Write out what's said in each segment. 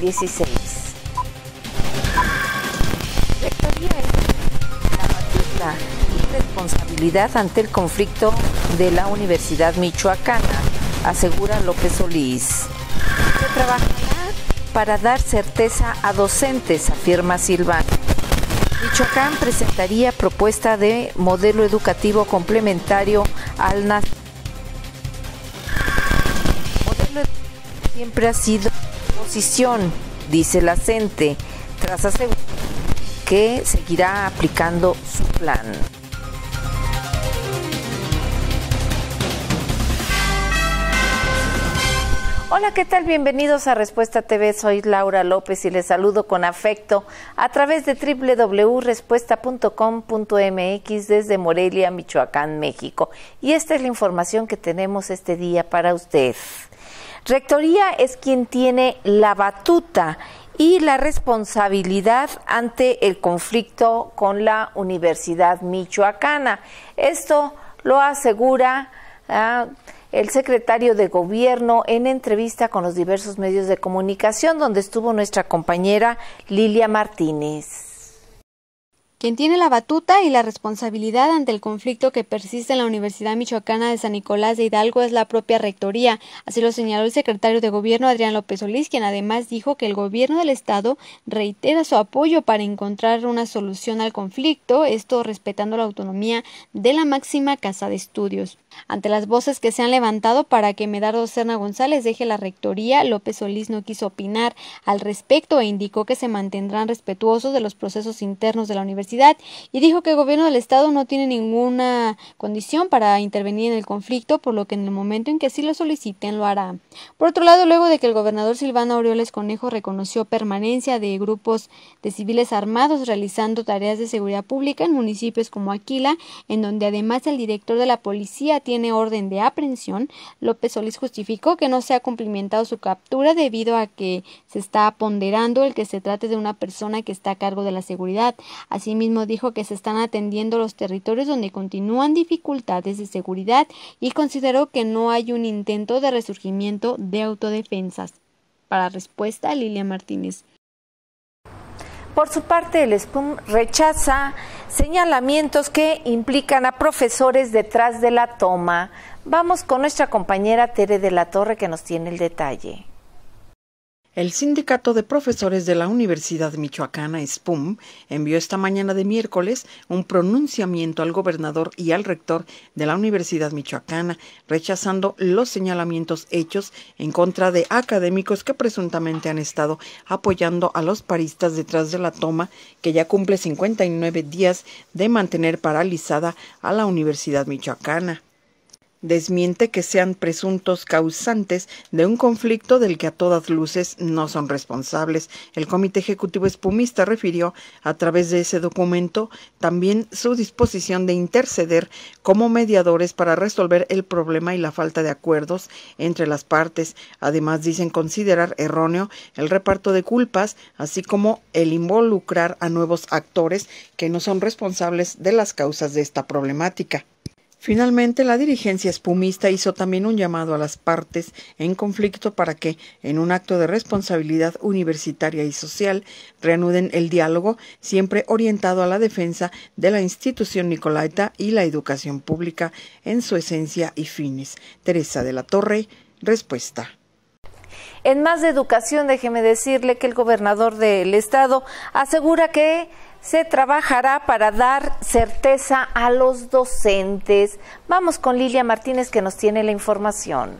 16. la responsabilidad ante el conflicto de la Universidad Michoacana, asegura López Solís. Se trabajará para dar certeza a docentes, afirma Silván. Michoacán presentaría propuesta de modelo educativo complementario al nacional. siempre ha sido posición, dice la CENTE, tras asegurar que seguirá aplicando su plan. Hola, ¿qué tal? Bienvenidos a Respuesta TV. Soy Laura López y les saludo con afecto a través de www.respuesta.com.mx desde Morelia, Michoacán, México. Y esta es la información que tenemos este día para usted. Rectoría es quien tiene la batuta y la responsabilidad ante el conflicto con la Universidad Michoacana. Esto lo asegura ah, el secretario de Gobierno en entrevista con los diversos medios de comunicación donde estuvo nuestra compañera Lilia Martínez quien tiene la batuta y la responsabilidad ante el conflicto que persiste en la Universidad Michoacana de San Nicolás de Hidalgo es la propia Rectoría, así lo señaló el secretario de Gobierno Adrián López Solís, quien además dijo que el Gobierno del Estado reitera su apoyo para encontrar una solución al conflicto, esto respetando la autonomía de la máxima casa de estudios. Ante las voces que se han levantado para que Medardo Serna González deje la rectoría, López Solís no quiso opinar al respecto e indicó que se mantendrán respetuosos de los procesos internos de la universidad y dijo que el gobierno del Estado no tiene ninguna condición para intervenir en el conflicto, por lo que en el momento en que así lo soliciten lo hará. Por otro lado, luego de que el gobernador Silvano Aureoles Conejo reconoció permanencia de grupos de civiles armados realizando tareas de seguridad pública en municipios como Aquila, en donde además el director de la policía tiene orden de aprehensión, López Solís justificó que no se ha cumplimentado su captura debido a que se está ponderando el que se trate de una persona que está a cargo de la seguridad. Asimismo dijo que se están atendiendo los territorios donde continúan dificultades de seguridad y consideró que no hay un intento de resurgimiento de autodefensas. Para respuesta, Lilia Martínez. Por su parte, el SPUM rechaza señalamientos que implican a profesores detrás de la toma. Vamos con nuestra compañera Tere de la Torre que nos tiene el detalle. El sindicato de profesores de la Universidad Michoacana, SPUM, envió esta mañana de miércoles un pronunciamiento al gobernador y al rector de la Universidad Michoacana, rechazando los señalamientos hechos en contra de académicos que presuntamente han estado apoyando a los paristas detrás de la toma, que ya cumple 59 días de mantener paralizada a la Universidad Michoacana desmiente que sean presuntos causantes de un conflicto del que a todas luces no son responsables. El Comité Ejecutivo Espumista refirió a través de ese documento también su disposición de interceder como mediadores para resolver el problema y la falta de acuerdos entre las partes. Además, dicen considerar erróneo el reparto de culpas, así como el involucrar a nuevos actores que no son responsables de las causas de esta problemática. Finalmente, la dirigencia espumista hizo también un llamado a las partes en conflicto para que, en un acto de responsabilidad universitaria y social, reanuden el diálogo, siempre orientado a la defensa de la institución nicolaita y la educación pública en su esencia y fines. Teresa de la Torre, respuesta. En más de educación, déjeme decirle que el gobernador del estado asegura que se trabajará para dar certeza a los docentes. Vamos con Lilia Martínez que nos tiene la información.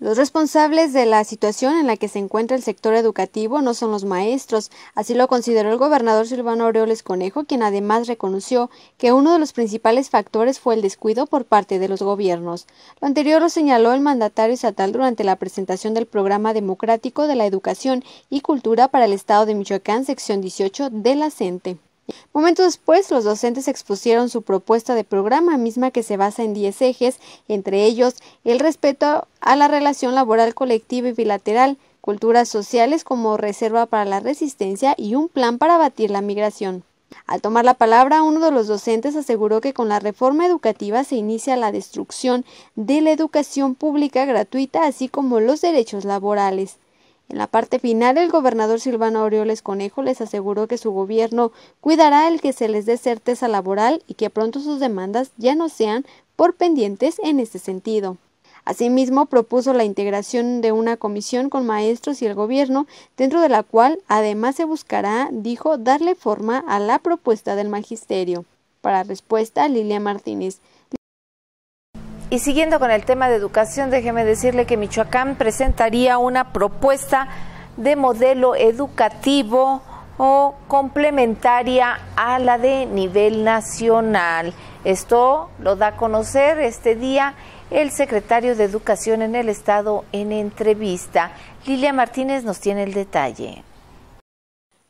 Los responsables de la situación en la que se encuentra el sector educativo no son los maestros, así lo consideró el gobernador Silvano Aureoles Conejo, quien además reconoció que uno de los principales factores fue el descuido por parte de los gobiernos. Lo anterior lo señaló el mandatario estatal durante la presentación del Programa Democrático de la Educación y Cultura para el Estado de Michoacán, sección 18 de la CENTE. Momentos después, los docentes expusieron su propuesta de programa, misma que se basa en 10 ejes, entre ellos el respeto a la relación laboral colectiva y bilateral, culturas sociales como reserva para la resistencia y un plan para abatir la migración. Al tomar la palabra, uno de los docentes aseguró que con la reforma educativa se inicia la destrucción de la educación pública gratuita, así como los derechos laborales. En la parte final, el gobernador Silvano Aureoles Conejo les aseguró que su gobierno cuidará el que se les dé certeza laboral y que pronto sus demandas ya no sean por pendientes en este sentido. Asimismo, propuso la integración de una comisión con maestros y el gobierno, dentro de la cual además se buscará, dijo, darle forma a la propuesta del magisterio. Para respuesta, Lilia Martínez. Y siguiendo con el tema de educación, déjeme decirle que Michoacán presentaría una propuesta de modelo educativo o complementaria a la de nivel nacional. Esto lo da a conocer este día el secretario de Educación en el Estado en entrevista. Lilia Martínez nos tiene el detalle.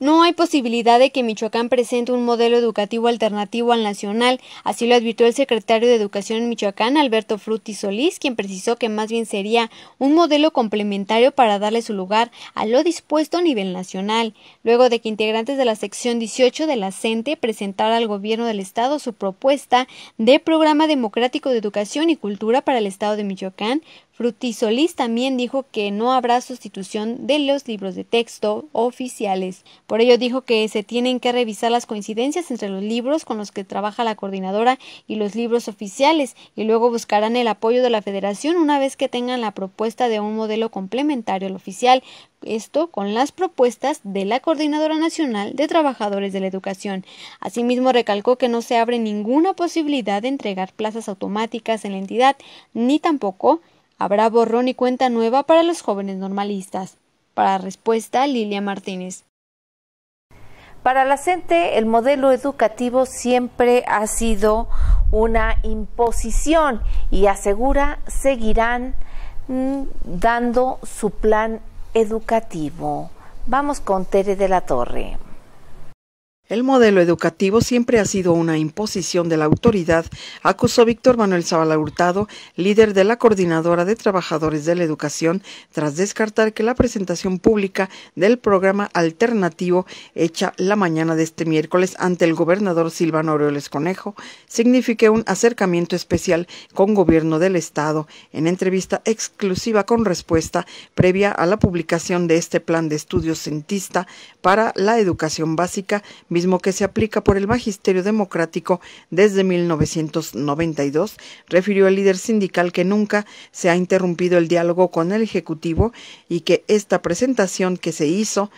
No hay posibilidad de que Michoacán presente un modelo educativo alternativo al nacional, así lo advirtió el secretario de Educación en Michoacán, Alberto Frutti Solís, quien precisó que más bien sería un modelo complementario para darle su lugar a lo dispuesto a nivel nacional, luego de que integrantes de la sección 18 de la CENTE presentara al gobierno del estado su propuesta de programa democrático de educación y cultura para el estado de Michoacán, Frutisolís también dijo que no habrá sustitución de los libros de texto oficiales. Por ello dijo que se tienen que revisar las coincidencias entre los libros con los que trabaja la coordinadora y los libros oficiales y luego buscarán el apoyo de la federación una vez que tengan la propuesta de un modelo complementario al oficial, esto con las propuestas de la Coordinadora Nacional de Trabajadores de la Educación. Asimismo, recalcó que no se abre ninguna posibilidad de entregar plazas automáticas en la entidad, ni tampoco Habrá borrón y cuenta nueva para los jóvenes normalistas. Para respuesta, Lilia Martínez. Para la gente el modelo educativo siempre ha sido una imposición y asegura seguirán mm, dando su plan educativo. Vamos con Tere de la Torre. El modelo educativo siempre ha sido una imposición de la autoridad, acusó Víctor Manuel Zavala Hurtado, líder de la Coordinadora de Trabajadores de la Educación, tras descartar que la presentación pública del programa alternativo hecha la mañana de este miércoles ante el gobernador Silvano Aureoles Conejo signifique un acercamiento especial con gobierno del Estado. En entrevista exclusiva con respuesta previa a la publicación de este plan de estudios centista para la educación básica, mismo que se aplica por el magisterio democrático desde 1992, refirió el líder sindical que nunca se ha interrumpido el diálogo con el Ejecutivo y que esta presentación que se hizo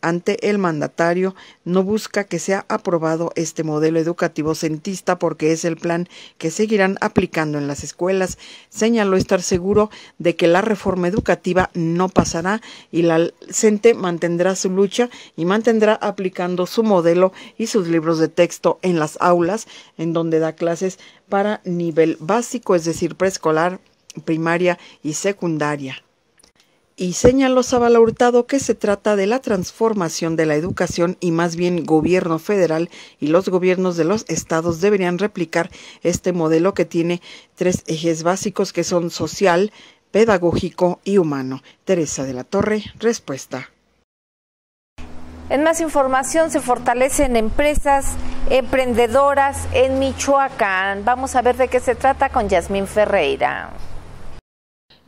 ante el mandatario no busca que sea aprobado este modelo educativo centista porque es el plan que seguirán aplicando en las escuelas. Señaló estar seguro de que la reforma educativa no pasará y la CENTE mantendrá su lucha y mantendrá aplicando su modelo y sus libros de texto en las aulas, en donde da clases para nivel básico, es decir, preescolar, primaria y secundaria y señaló Zavala Hurtado que se trata de la transformación de la educación y más bien gobierno federal y los gobiernos de los estados deberían replicar este modelo que tiene tres ejes básicos que son social, pedagógico y humano. Teresa de la Torre, respuesta. En más información se fortalecen empresas emprendedoras en Michoacán. Vamos a ver de qué se trata con Yasmín Ferreira.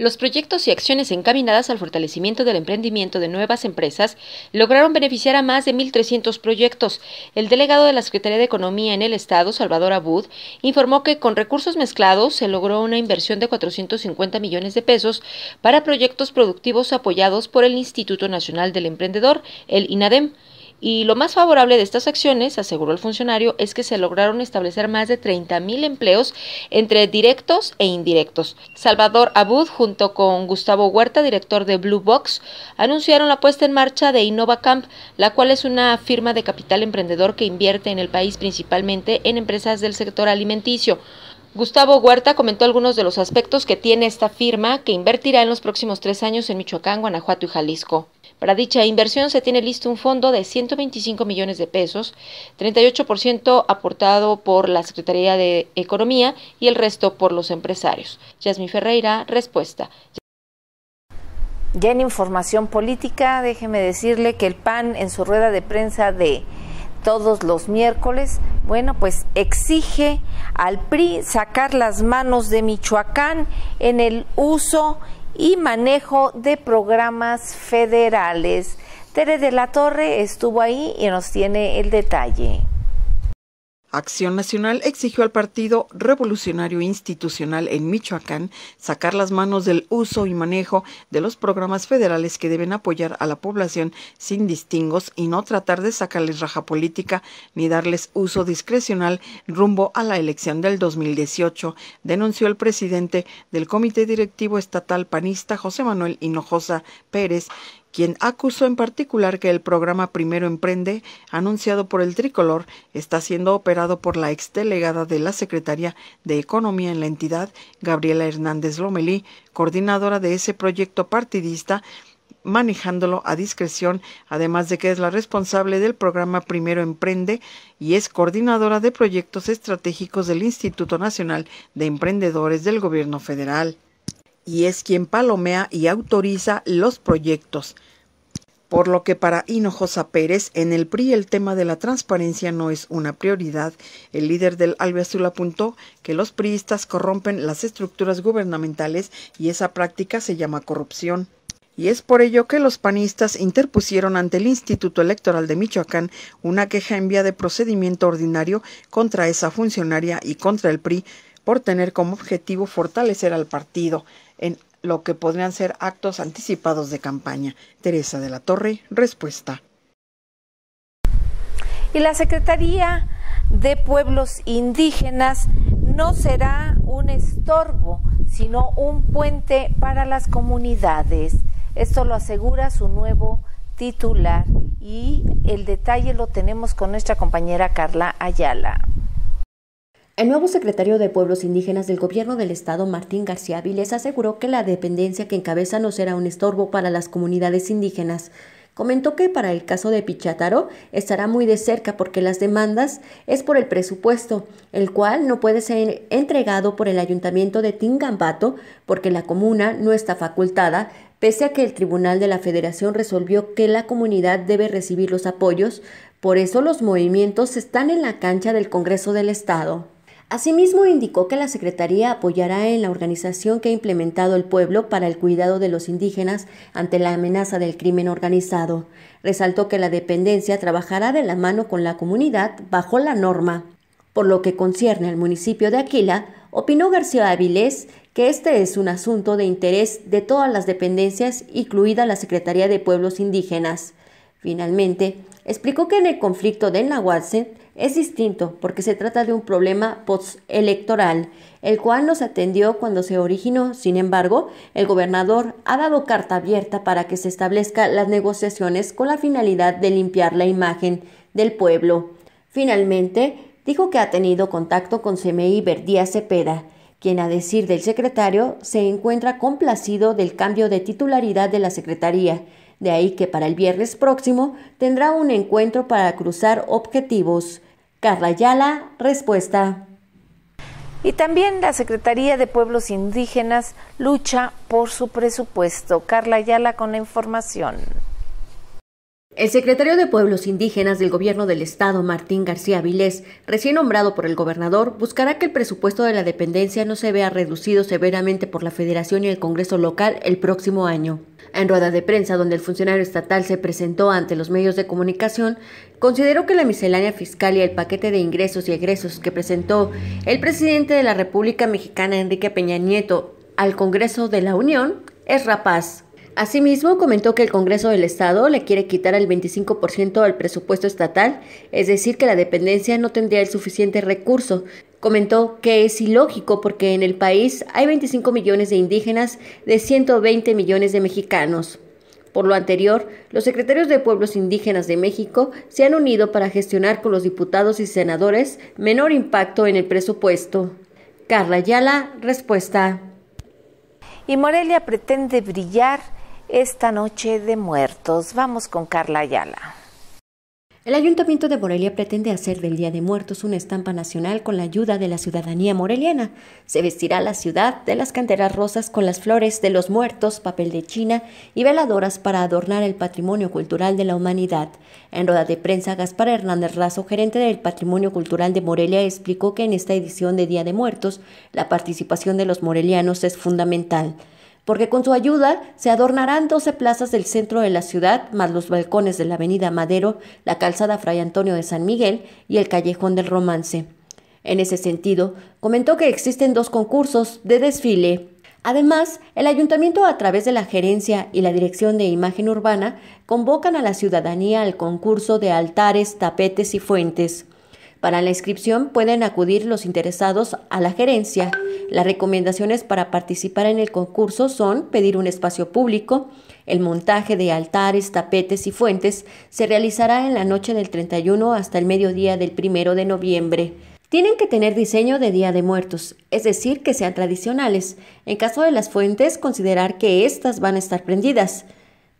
Los proyectos y acciones encaminadas al fortalecimiento del emprendimiento de nuevas empresas lograron beneficiar a más de 1.300 proyectos. El delegado de la Secretaría de Economía en el Estado, Salvador Abud, informó que con recursos mezclados se logró una inversión de 450 millones de pesos para proyectos productivos apoyados por el Instituto Nacional del Emprendedor, el INADEM. Y lo más favorable de estas acciones, aseguró el funcionario, es que se lograron establecer más de 30.000 empleos entre directos e indirectos. Salvador Abud, junto con Gustavo Huerta, director de Blue Box, anunciaron la puesta en marcha de InnovaCamp, la cual es una firma de capital emprendedor que invierte en el país principalmente en empresas del sector alimenticio. Gustavo Huerta comentó algunos de los aspectos que tiene esta firma que invertirá en los próximos tres años en Michoacán, Guanajuato y Jalisco. Para dicha inversión se tiene listo un fondo de 125 millones de pesos, 38% aportado por la Secretaría de Economía y el resto por los empresarios. Yasmin Ferreira, respuesta. Ya en información política, déjeme decirle que el PAN en su rueda de prensa de todos los miércoles, bueno, pues exige al PRI sacar las manos de Michoacán en el uso y manejo de programas federales. Tere de la Torre estuvo ahí y nos tiene el detalle. Acción Nacional exigió al Partido Revolucionario Institucional en Michoacán sacar las manos del uso y manejo de los programas federales que deben apoyar a la población sin distingos y no tratar de sacarles raja política ni darles uso discrecional rumbo a la elección del 2018, denunció el presidente del Comité Directivo Estatal Panista José Manuel Hinojosa Pérez quien acusó en particular que el programa Primero Emprende, anunciado por el tricolor, está siendo operado por la exdelegada de la Secretaría de Economía en la entidad, Gabriela Hernández Lomelí, coordinadora de ese proyecto partidista, manejándolo a discreción, además de que es la responsable del programa Primero Emprende y es coordinadora de proyectos estratégicos del Instituto Nacional de Emprendedores del Gobierno Federal y es quien palomea y autoriza los proyectos. Por lo que para Hinojosa Pérez, en el PRI el tema de la transparencia no es una prioridad. El líder del Albe apuntó que los priistas corrompen las estructuras gubernamentales y esa práctica se llama corrupción y es por ello que los panistas interpusieron ante el Instituto Electoral de Michoacán una queja en vía de procedimiento ordinario contra esa funcionaria y contra el PRI por tener como objetivo fortalecer al partido en lo que podrían ser actos anticipados de campaña. Teresa de la Torre, respuesta. Y la Secretaría de Pueblos Indígenas no será un estorbo, sino un puente para las comunidades. Esto lo asegura su nuevo titular y el detalle lo tenemos con nuestra compañera Carla Ayala. El nuevo secretario de Pueblos Indígenas del Gobierno del Estado, Martín García Viles, aseguró que la dependencia que encabeza no será un estorbo para las comunidades indígenas. Comentó que para el caso de Pichátaro estará muy de cerca porque las demandas es por el presupuesto, el cual no puede ser entregado por el ayuntamiento de Tingambato porque la comuna no está facultada, pese a que el Tribunal de la Federación resolvió que la comunidad debe recibir los apoyos, por eso los movimientos están en la cancha del Congreso del Estado. Asimismo, indicó que la Secretaría apoyará en la organización que ha implementado el pueblo para el cuidado de los indígenas ante la amenaza del crimen organizado. Resaltó que la dependencia trabajará de la mano con la comunidad bajo la norma. Por lo que concierne al municipio de Aquila, opinó García Avilés que este es un asunto de interés de todas las dependencias, incluida la Secretaría de Pueblos Indígenas. Finalmente, explicó que en el conflicto de Nahuatl es distinto porque se trata de un problema postelectoral, el cual no se atendió cuando se originó. Sin embargo, el gobernador ha dado carta abierta para que se establezcan las negociaciones con la finalidad de limpiar la imagen del pueblo. Finalmente, dijo que ha tenido contacto con CMI Verdía Cepeda, quien a decir del secretario se encuentra complacido del cambio de titularidad de la Secretaría, de ahí que para el viernes próximo tendrá un encuentro para cruzar objetivos. Carla Yala, respuesta. Y también la Secretaría de Pueblos Indígenas lucha por su presupuesto. Carla Yala con la información. El secretario de Pueblos Indígenas del Gobierno del Estado, Martín García Vilés, recién nombrado por el gobernador, buscará que el presupuesto de la dependencia no se vea reducido severamente por la Federación y el Congreso local el próximo año. En rueda de prensa, donde el funcionario estatal se presentó ante los medios de comunicación, consideró que la miscelánea fiscal y el paquete de ingresos y egresos que presentó el presidente de la República Mexicana, Enrique Peña Nieto, al Congreso de la Unión es rapaz. Asimismo, comentó que el Congreso del Estado le quiere quitar el 25% al presupuesto estatal, es decir, que la dependencia no tendría el suficiente recurso. Comentó que es ilógico porque en el país hay 25 millones de indígenas de 120 millones de mexicanos. Por lo anterior, los secretarios de pueblos indígenas de México se han unido para gestionar con los diputados y senadores menor impacto en el presupuesto. Carla Ayala, respuesta. Y Morelia pretende brillar esta noche de muertos. Vamos con Carla Ayala. El Ayuntamiento de Morelia pretende hacer del Día de Muertos una estampa nacional con la ayuda de la ciudadanía moreliana. Se vestirá la ciudad de las canteras rosas con las flores de los muertos, papel de China y veladoras para adornar el patrimonio cultural de la humanidad. En rueda de prensa, Gaspar Hernández Razo, gerente del Patrimonio Cultural de Morelia, explicó que en esta edición de Día de Muertos la participación de los morelianos es fundamental porque con su ayuda se adornarán 12 plazas del centro de la ciudad, más los balcones de la Avenida Madero, la calzada Fray Antonio de San Miguel y el Callejón del Romance. En ese sentido, comentó que existen dos concursos de desfile. Además, el ayuntamiento a través de la gerencia y la dirección de imagen urbana convocan a la ciudadanía al concurso de altares, tapetes y fuentes. Para la inscripción pueden acudir los interesados a la gerencia. Las recomendaciones para participar en el concurso son pedir un espacio público, el montaje de altares, tapetes y fuentes se realizará en la noche del 31 hasta el mediodía del 1 de noviembre. Tienen que tener diseño de Día de Muertos, es decir, que sean tradicionales. En caso de las fuentes, considerar que éstas van a estar prendidas.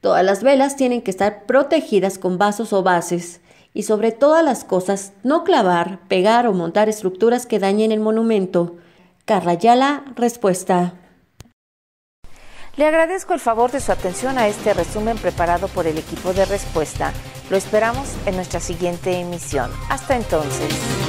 Todas las velas tienen que estar protegidas con vasos o bases y sobre todas las cosas no clavar, pegar o montar estructuras que dañen el monumento. Carrayala, respuesta. Le agradezco el favor de su atención a este resumen preparado por el equipo de respuesta. Lo esperamos en nuestra siguiente emisión. Hasta entonces.